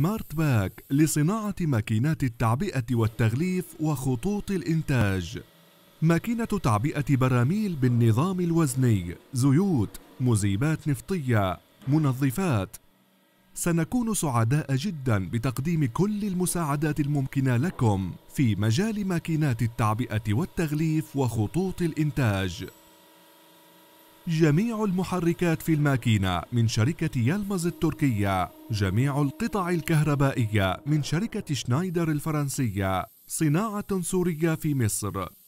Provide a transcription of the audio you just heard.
سمارت باك لصناعة ماكينات التعبئة والتغليف وخطوط الإنتاج ماكينة تعبئة براميل بالنظام الوزني زيوت مذيبات نفطية منظفات سنكون سعداء جدا بتقديم كل المساعدات الممكنة لكم في مجال ماكينات التعبئة والتغليف وخطوط الإنتاج جميع المحركات في الماكينة من شركة يلمز التركية جميع القطع الكهربائية من شركة شنايدر الفرنسية صناعة سورية في مصر